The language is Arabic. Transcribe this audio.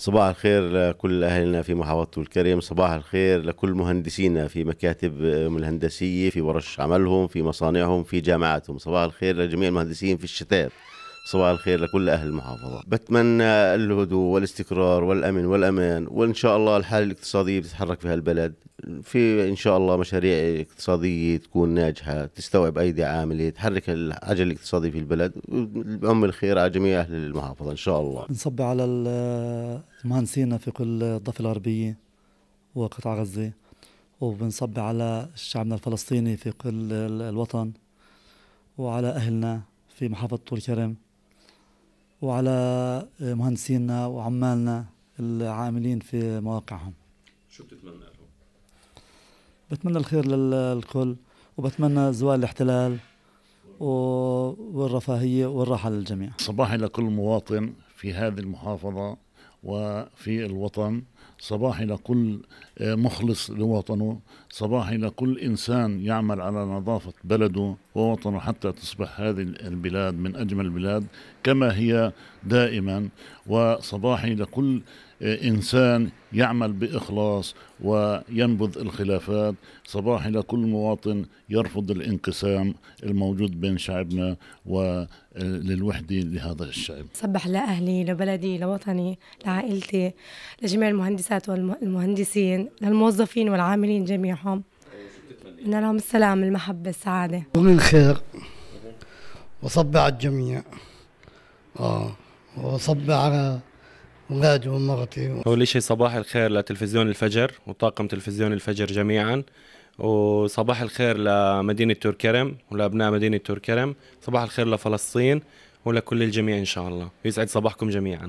صباح الخير لكل أهلنا في محافظه الكريم صباح الخير لكل مهندسينا في مكاتبهم الهندسية في ورش عملهم في مصانعهم في جامعاتهم صباح الخير لجميع المهندسين في الشتات صباح الخير لكل أهل المحافظة بتمنى الهدوء والاستقرار والأمن والأمان وإن شاء الله الحالة الاقتصادية بتتحرك في هالبلد في إن شاء الله مشاريع اقتصادية تكون ناجحة تستوعب أيدي عاملة تحرك العجل الاقتصادي في البلد بعم الخير على جميع أهل المحافظة إن شاء الله نصب على مهندسينا في كل الضفة الغربية وقطاع غزة وبنصب على شعبنا الفلسطيني في كل الوطن وعلى أهلنا في محافظة طول كرم وعلى مهندسينا وعمالنا العاملين في مواقعهم شو بتتمنى لهم؟ بتمنى الخير للكل وبتمنى زوال الاحتلال والرفاهية والراحة للجميع صباحي لكل مواطن في هذه المحافظة وفي الوطن صباحي لكل آه، مخلص لوطنه صباحي لكل إنسان يعمل على نظافة بلده ووطنه حتى تصبح هذه البلاد من أجمل البلاد كما هي دائما وصباحي لكل إنسان يعمل بإخلاص وينبذ الخلافات صباحي لكل مواطن يرفض الانقسام الموجود بين شعبنا وللوحدة لهذا الشعب صبح لأهلي لبلدي لوطني لعائلتي لجميع المهندسات والمهندسين للموظفين والعاملين جميعهم أتمنى لهم السلام المحبة السعادة كل خير وصب على الجميع آه وصب على غادي ومغطي أول شيء صباح الخير لتلفزيون الفجر وطاقم تلفزيون الفجر جميعا وصباح الخير لمدينة توركرم ولأبناء مدينة توركرم صباح الخير لفلسطين ولكل الجميع إن شاء الله يسعد صباحكم جميعا